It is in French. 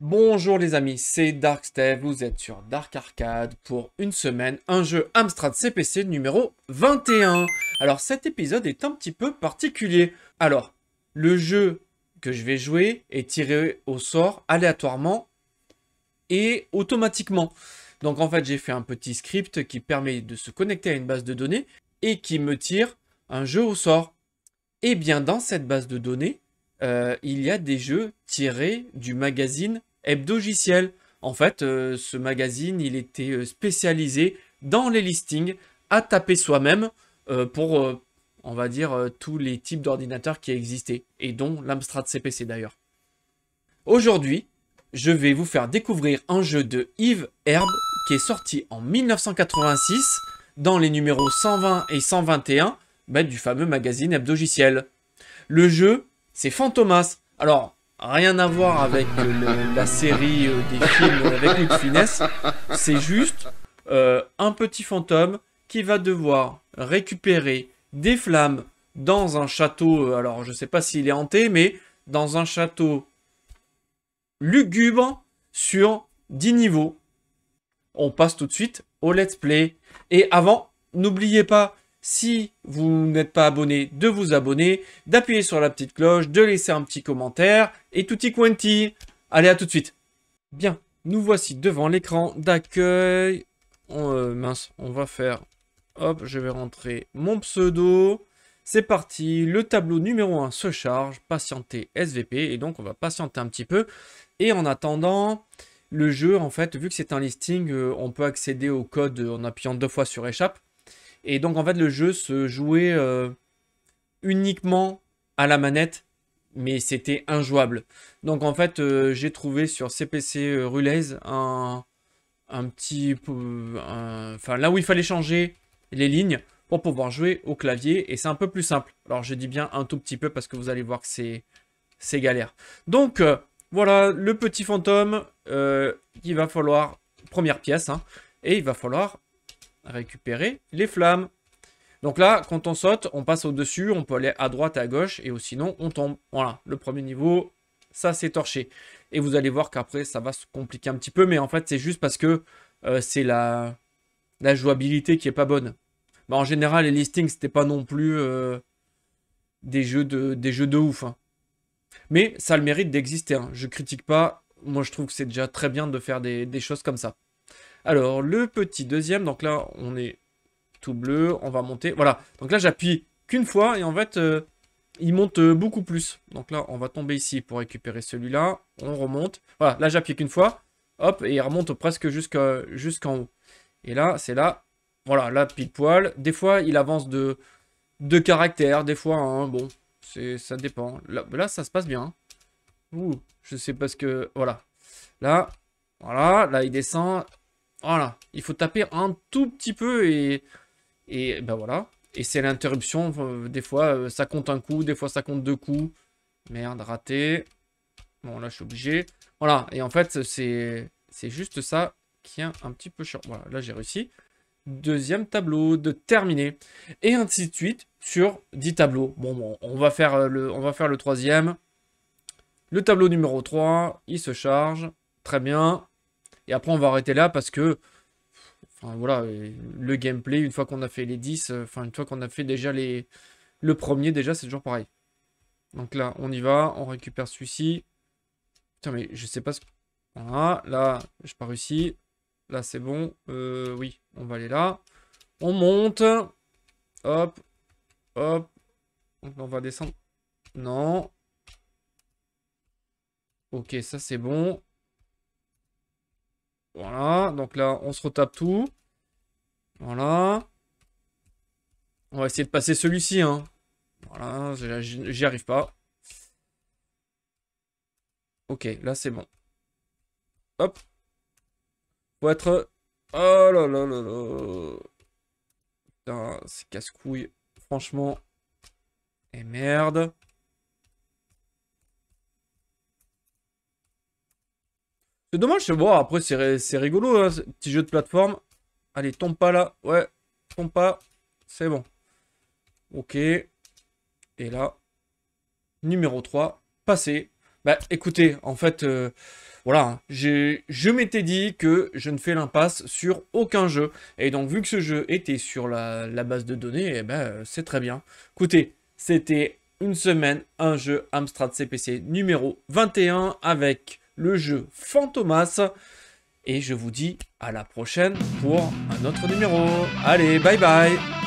Bonjour les amis, c'est Steve. vous êtes sur Dark Arcade pour une semaine, un jeu Amstrad CPC numéro 21. Alors cet épisode est un petit peu particulier. Alors, le jeu que je vais jouer est tiré au sort aléatoirement et automatiquement. Donc en fait, j'ai fait un petit script qui permet de se connecter à une base de données et qui me tire un jeu au sort. Et eh bien dans cette base de données, euh, il y a des jeux tirés du magazine Hebdogiciel. En fait, euh, ce magazine, il était euh, spécialisé dans les listings à taper soi-même pour, on va dire, tous les types d'ordinateurs qui existaient, et dont l'Amstrad CPC d'ailleurs. Aujourd'hui, je vais vous faire découvrir un jeu de Yves Herbe qui est sorti en 1986 dans les numéros 120 et 121 bah, du fameux magazine Hebdogiciel. Le jeu, c'est Fantomas. Alors, rien à voir avec euh, la série euh, des films avec une finesse. C'est juste euh, un petit fantôme qui va devoir récupérer des flammes dans un château. Alors, je ne sais pas s'il est hanté, mais dans un château lugubre sur 10 niveaux on passe tout de suite au let's play. Et avant, n'oubliez pas, si vous n'êtes pas abonné, de vous abonner, d'appuyer sur la petite cloche, de laisser un petit commentaire, et tutti quanti Allez, à tout de suite Bien, nous voici devant l'écran d'accueil. Euh, mince, on va faire... Hop, je vais rentrer mon pseudo. C'est parti, le tableau numéro 1 se charge, patienter SVP, et donc on va patienter un petit peu. Et en attendant, le jeu, en fait, vu que c'est un listing, euh, on peut accéder au code en appuyant deux fois sur échappe. Et donc, en fait, le jeu se jouait euh, uniquement à la manette, mais c'était injouable. Donc, en fait, euh, j'ai trouvé sur CPC Relays un, un petit... enfin, là où il fallait changer les lignes pour pouvoir jouer au clavier, et c'est un peu plus simple. Alors, je dis bien un tout petit peu, parce que vous allez voir que c'est galère. Donc... Voilà, le petit fantôme, euh, il va falloir, première pièce, hein, et il va falloir récupérer les flammes. Donc là, quand on saute, on passe au-dessus, on peut aller à droite, à gauche, et sinon, on tombe. Voilà, le premier niveau, ça c'est torché. Et vous allez voir qu'après, ça va se compliquer un petit peu, mais en fait, c'est juste parce que euh, c'est la... la jouabilité qui est pas bonne. Bah, en général, les listings, c'était pas non plus euh, des, jeux de... des jeux de ouf. Hein. Mais ça a le mérite d'exister. je hein. Je critique pas. Moi, je trouve que c'est déjà très bien de faire des, choses comme ça. Alors, le petit deuxième. Donc là, on est tout bleu. On va monter. Voilà. Donc là, j'appuie qu'une fois. Et en fait, euh, il monte euh, beaucoup plus. Donc là, on va tomber ici pour récupérer celui-là. On remonte. Voilà. Là, j'appuie qu'une fois. Hop. Et il remonte presque jusqu'en haut. Et là, c'est là. Voilà. Là, pile poil. Des fois, il avance de, de caractères. Des fois, hein, bon ça dépend. Là, là, ça se passe bien. Ouh, je sais pas ce que... Voilà. Là, voilà, là, il descend. Voilà. Il faut taper un tout petit peu et... Et ben voilà. Et c'est l'interruption. Euh, des fois, euh, ça compte un coup. Des fois, ça compte deux coups. Merde, raté. Bon, là, je suis obligé. Voilà. Et en fait, c'est juste ça qui est un petit peu chiant. Voilà, là, j'ai réussi deuxième tableau, de terminer, et ainsi de suite sur 10 tableaux. Bon, on, va faire euh, le, on va faire le troisième. Le tableau numéro 3, il se charge, très bien. Et après, on va arrêter là parce que, enfin voilà, le gameplay, une fois qu'on a fait les 10, euh, enfin une fois qu'on a fait déjà les, le premier, déjà, c'est toujours pareil. Donc là, on y va, on récupère celui-ci. Putain, mais je sais pas ce... Voilà, là, je pars ici. Là, c'est bon. Euh, oui, on va aller là. On monte. Hop. Hop. on va descendre. Non. Ok, ça c'est bon. Voilà. Donc là, on se retape tout. Voilà. On va essayer de passer celui-ci. Hein. Voilà, j'y arrive pas. Ok, là c'est bon. Hop. Faut être Oh là là là là. Putain, c'est casse-couille. Franchement. Et merde. C'est dommage, c'est bon. Après, c'est rigolo, hein, ce petit jeu de plateforme. Allez, tombe pas là. Ouais, tombe pas. C'est bon. Ok. Et là, numéro 3, passé. Bah écoutez, en fait, euh, voilà, hein. je m'étais dit que je ne fais l'impasse sur aucun jeu. Et donc vu que ce jeu était sur la, base de données, eh ben, euh, c'est très bien. Écoutez, c'était une semaine, un jeu Amstrad CPC numéro 21 avec le jeu Fantomas. Et je vous dis à la prochaine pour un autre numéro. Allez, bye bye